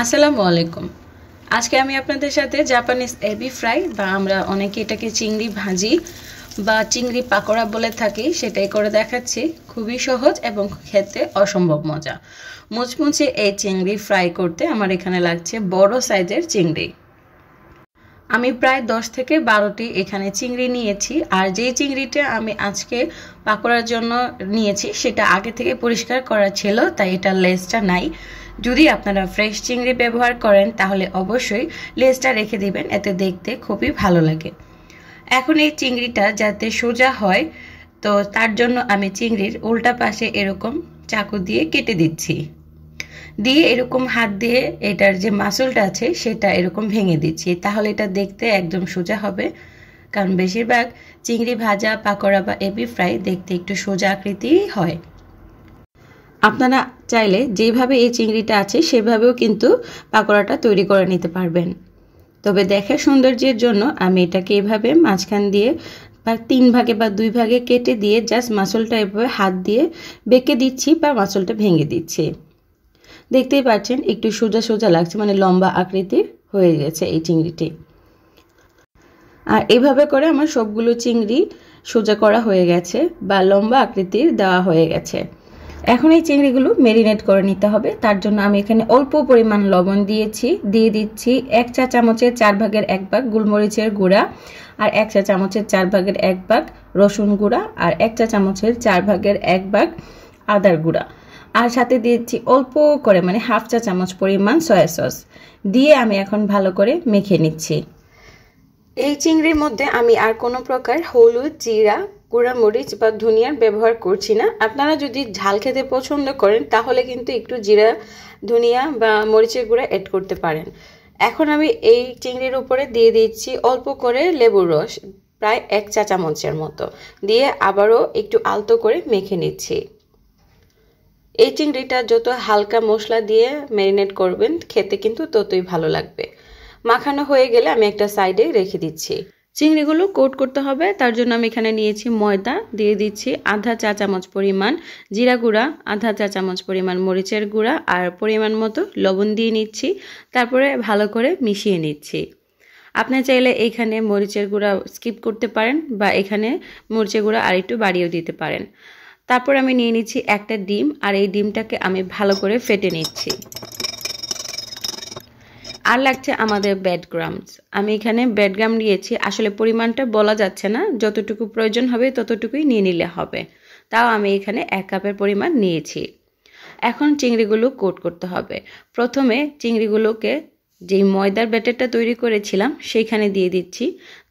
আসসালামু আলাইকুম আজকে আমি আপনাদের সাথে জাপানিজ এবি ফ্রাই বা আমরা অনেকে এটাকে চিংড়ি ভাজি বা চিংড়ি পাকোড়া বলে থাকি সেটাই করে দেখাচ্ছি খুবই সহজ এবং খেতে অসম্ভব মজা মুচমুচে এই চিংড়ি ফ্রাই করতে আমার এখানে লাগছে বড় সাইজের চিংড়ি আমি প্রায় দশ থেকে বারোটি এখানে চিংড়ি নিয়েছি আর যেই চিংড়িটা আমি আজকে পাকোড়ার জন্য নিয়েছি সেটা আগে থেকে পরিষ্কার করা ছিল তাই এটা লেসটা নাই যদি আপনারা ফ্রেশ চিংড়ি ব্যবহার করেন তাহলে অবশ্যই লেজটা রেখে দিবেন এতে দেখতে খুবই ভালো লাগে এখন এই চিংড়িটা যাতে সোজা হয় তো তার জন্য আমি চিংড়ির উল্টা পাশে এরকম চাকু দিয়ে কেটে দিচ্ছি দিয়ে এরকম হাত দিয়ে এটার যে মাসুলটা আছে সেটা এরকম ভেঙে দিচ্ছি তাহলে এটা দেখতে একদম সোজা হবে কারণ বেশিরভাগ চিংড়ি ভাজা পাকোড়া বা এবি ফ্রাই দেখতে একটু সোজা আকৃতিই হয় আপনারা চাইলে যেভাবে এই চিংড়িটা আছে সেভাবেও কিন্তু পাকোড়াটা তৈরি করে নিতে পারবেন তবে দেখে সৌন্দর্যের জন্য আমি এটাকে এভাবে মাঝখান দিয়ে বা তিন ভাগে বা দুই ভাগে কেটে দিয়ে জাস্ট মাসলটা এভাবে হাত দিয়ে বেঁকে দিচ্ছি বা মাসলটা ভেঙে দিচ্ছি দেখতেই পাচ্ছেন একটু সোজা সোজা লাগছে মানে লম্বা আকৃতির হয়ে গেছে এই চিংড়িটি আর এভাবে করে আমার সবগুলো চিংড়ি সোজা করা হয়ে গেছে বা লম্বা আকৃতির দেওয়া হয়ে গেছে এখন এই চিংড়িগুলো মেরিনেট করে নিতে হবে তার জন্য আমি এখানে অল্প পরিমাণ লবণ দিয়েছি দিয়ে দিচ্ছি এক চা চামচের চার ভাগের এক ভাগ গুলমরিচের গুঁড়া আর এক চা চামচের চার ভাগের এক ভাগ রসুন গুঁড়া আর এক চা চামচের চার ভাগের এক ভাগ আদার গুঁড়া আর সাথে দিয়েছি অল্প করে মানে হাফ চা চামচ পরিমাণ সয়া সস দিয়ে আমি এখন ভালো করে মেখে নিচ্ছি এই চিংড়ির মধ্যে আমি আর কোনো প্রকার হলুদ জিরা গুঁড়া মরিচ বা ধনিয়ার ব্যবহার করছি না আপনারা যদি ঝাল খেতে পছন্দ করেন তাহলে কিন্তু একটু জিরা ধনিয়া বা মরিচের গুঁড়া অ্যাড করতে পারেন এখন আমি এই চিংড়ির উপরে দিয়ে দিচ্ছি অল্প করে লেবুর রস প্রায় এক চা চামচের মতো দিয়ে আবারও একটু আলতো করে মেখে নিচ্ছি এই চিংড়িটা যত হালকা মশলা দিয়ে ম্যারিনেট করবেন খেতে কিন্তু ততই ভালো লাগবে মাখানো হয়ে গেলে আমি একটা সাইডে রেখে দিচ্ছি চিংড়িগুলো কোট করতে হবে তার জন্য আমি এখানে নিয়েছি ময়দা দিয়ে দিচ্ছি আধা চা চামচ পরিমাণ জিরা গুঁড়া আধা চা চামচ পরিমাণ মরিচের গুঁড়া আর পরিমাণ মতো লবণ দিয়ে নিচ্ছি তারপরে ভালো করে মিশিয়ে নিচ্ছি আপনি চাইলে এখানে মরিচের গুঁড়া স্কিপ করতে পারেন বা এখানে মরিচের গুঁড়া আর একটু বাড়িয়েও দিতে পারেন তারপর আমি নিয়ে নিচ্ছি একটা ডিম আর এই ডিমটাকে আমি ভালো করে ফেটে নিচ্ছি আর লাগছে আমাদের ব্যাডগ্রামস আমি এখানে ব্যাডগ্রাম নিয়েছি আসলে পরিমাণটা বলা যাচ্ছে না যতটুকু প্রয়োজন হবে ততটুকুই নিয়ে নিলে হবে তাও আমি এখানে এক কাপের পরিমাণ নিয়েছি এখন চিংড়িগুলো কোট করতে হবে প্রথমে চিংড়িগুলোকে যেই ময়দার ব্যাটারটা তৈরি করেছিলাম সেইখানে দিয়ে দিচ্ছি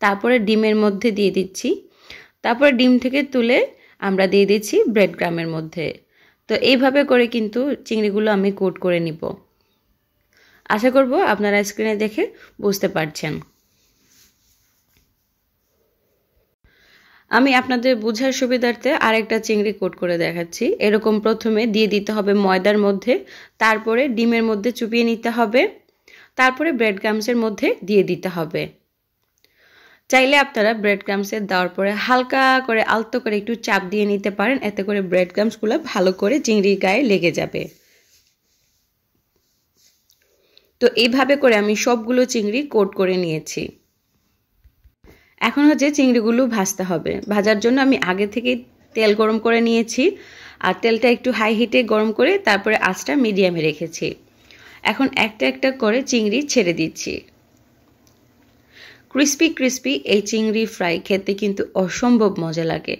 তারপরে ডিমের মধ্যে দিয়ে দিচ্ছি তারপরে ডিম থেকে তুলে আমরা দিয়ে দিচ্ছি ব্রেড গ্রামের মধ্যে তো এইভাবে করে কিন্তু চিংড়িগুলো আমি কোট করে নিব আশা করব আপনারা স্ক্রিনে দেখে বুঝতে পারছেন আমি আপনাদের বোঝার সুবিধার্থে আরেকটা চিংড়ি কোট করে দেখাচ্ছি এরকম প্রথমে দিয়ে দিতে হবে ময়দার মধ্যে তারপরে ডিমের মধ্যে চুপিয়ে নিতে হবে তারপরে ব্রেড গামসের মধ্যে দিয়ে দিতে হবে চাইলে আপনারা ব্রেড ক্রামসে দেওয়ার পরে হালকা করে আলতো করে একটু চাপ দিয়ে নিতে পারেন এতে করে ব্রেড গামসগুলো ভালো করে চিংড়ির গায়ে লেগে যাবে তো এইভাবে করে আমি সবগুলো চিংড়ি কোট করে নিয়েছি এখন হচ্ছে চিংড়িগুলো ভাজতে হবে ভাজার জন্য আমি আগে থেকে তেল গরম করে নিয়েছি আর তেলটা একটু হাই হিটে গরম করে তারপরে আঁচটা মিডিয়ামে রেখেছি এখন একটা একটা করে চিংড়ি ছেড়ে দিচ্ছি ক্রিস্পি ক্রিস্পি এই চিংড়ি ফ্রাই খেতে কিন্তু অসম্ভব মজা লাগে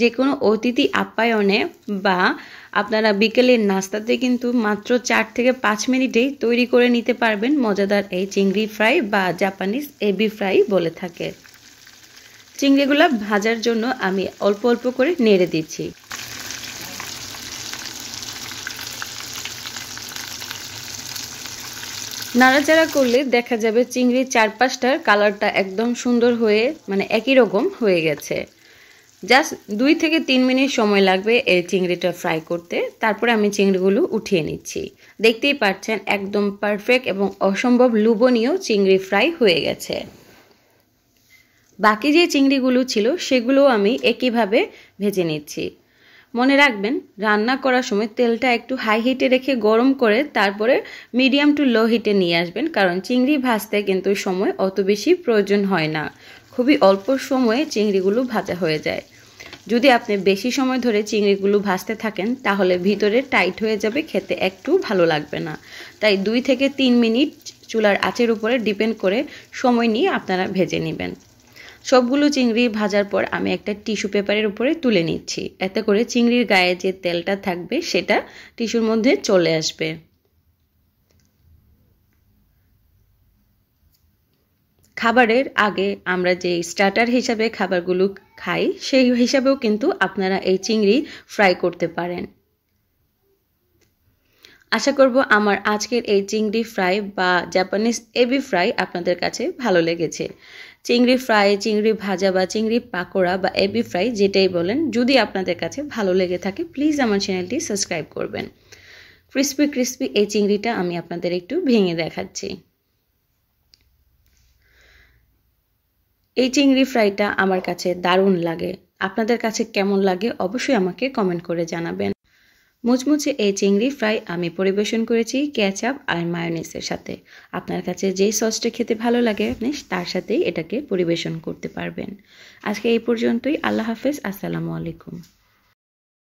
যে কোনো অতিথি আপ্যায়নে বা আপনারা বিকেলের নাস্তাতে কিন্তু মাত্র চার থেকে পাঁচ মিনিটেই তৈরি করে নিতে পারবেন মজাদার এই চিংড়ি ফ্রাই বা জাপানিজ এবি ফ্রাই বলে থাকে চিংড়িগুলো ভাজার জন্য আমি অল্প অল্প করে নেড়ে দিচ্ছি নাড়াচাড়া করলে দেখা যাবে চিংড়ির চারপাশটার কালারটা একদম সুন্দর হয়ে মানে একই রকম হয়ে গেছে জাস্ট দুই থেকে তিন মিনিট সময় লাগবে এই চিংড়িটা ফ্রাই করতে তারপরে আমি চিংড়িগুলো উঠিয়ে নিচ্ছি দেখতেই পাচ্ছেন একদম পারফেক্ট এবং অসম্ভব লুবনীয় চিংড়ি ফ্রাই হয়ে গেছে বাকি যে চিংড়িগুলো ছিল সেগুলো আমি একইভাবে ভেজে নিচ্ছি মনে রাখবেন রান্না করার সময় তেলটা একটু হাই হিটে রেখে গরম করে তারপরে মিডিয়াম টু লো হিটে নিয়ে আসবেন কারণ চিংড়ি ভাজতে কিন্তু সময় অত বেশি প্রয়োজন হয় না খুবই অল্প সময়ে চিংড়িগুলো ভাজা হয়ে যায় যদি আপনি বেশি সময় ধরে চিংড়িগুলো ভাজতে থাকেন তাহলে ভিতরে টাইট হয়ে যাবে খেতে একটু ভালো লাগবে না তাই দুই থেকে তিন মিনিট চুলার আঁচের উপরে ডিপেন্ড করে সময় নিয়ে আপনারা ভেজে নেবেন সবগুলো চিংড়ি ভাজার পর আমি একটা টিস্যু পেপারের উপরে তুলে নিচ্ছি এতে করে চিংড়ির গায়ে যে তেলটা থাকবে সেটা টিস্যুর মধ্যে চলে আসবে খাবারের আগে আমরা যে স্টার্টার হিসাবে খাবারগুলো খাই সেই হিসাবেও কিন্তু আপনারা এই চিংড়ি ফ্রাই করতে পারেন আশা করব আমার আজকের এই চিংড়ি ফ্রাই বা জাপানিজ এবি ফ্রাই আপনাদের কাছে ভালো লেগেছে চিংড়ি ফ্রাই চিংড়ি ভাজা বা চিংড়ি পাকোড়া বা এবি ফ্রাই যেটাই বলেন যদি আপনাদের কাছে ভালো লেগে থাকে প্লিজ আমার চ্যানেলটি সাবস্ক্রাইব করবেন ক্রিসপি ক্রিসপি এই চিংড়িটা আমি আপনাদের একটু ভেঙে দেখাচ্ছি এই চিংড়ি ফ্রাইটা আমার কাছে দারুণ লাগে আপনাদের কাছে কেমন লাগে অবশ্যই আমাকে কমেন্ট করে জানাবেন মুচমুচে এই চিংড়ি ফ্রাই আমি পরিবেশন করেছি ক্যাচআপ আর মায়োনিসের সাথে আপনার কাছে যেই সসটা খেতে ভালো লাগে আপনি তার সাথেই এটাকে পরিবেশন করতে পারবেন আজকে এই পর্যন্তই আল্লাহ হাফেজ আসসালামু আলাইকুম